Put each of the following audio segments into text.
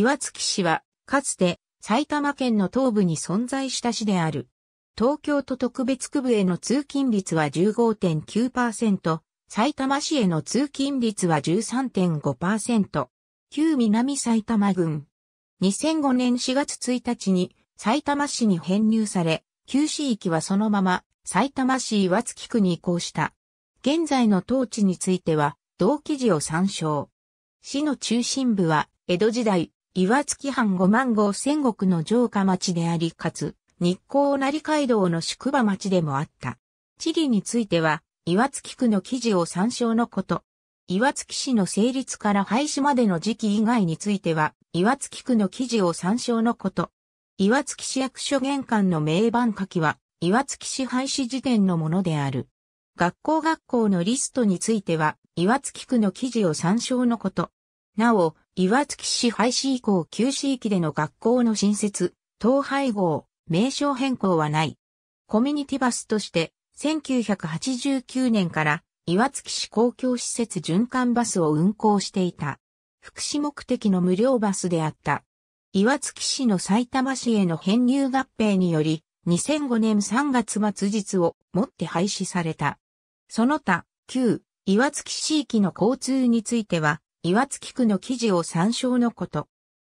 岩槻市は、かつて埼玉県の東部に存在した市である。東京都特別区部への通勤率は15.9%、埼玉市への通勤率は13.5%、旧南埼玉郡。2005年4月1日に埼玉市に編入され、旧市域はそのまま埼玉市岩槻区に移行した。現在の当地については、同記事を参照。市の中心部は江戸時代、岩槻藩五万号戦国の城下町であり、かつ、日光成街道の宿場町でもあった。地理については、岩槻区の記事を参照のこと。岩槻市の成立から廃止までの時期以外については、岩槻区の記事を参照のこと。岩槻市役所玄関の名番書きは、岩槻市廃止時点のものである。学校学校のリストについては、岩槻区の記事を参照のこと。なお、岩槻市廃止以降旧市域での学校の新設、統廃合、名称変更はない。コミュニティバスとして、1989年から岩槻市公共施設循環バスを運行していた。福祉目的の無料バスであった。岩槻市の埼玉市への編入合併により、2005年3月末日をもって廃止された。その他、旧岩月市域の交通については、岩槻区の記事を参照のこと。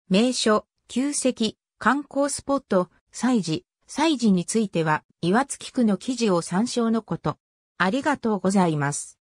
名所、旧跡、観光スポット、祭事、祭事については、岩槻区の記事を参照のこと。ありがとうございます。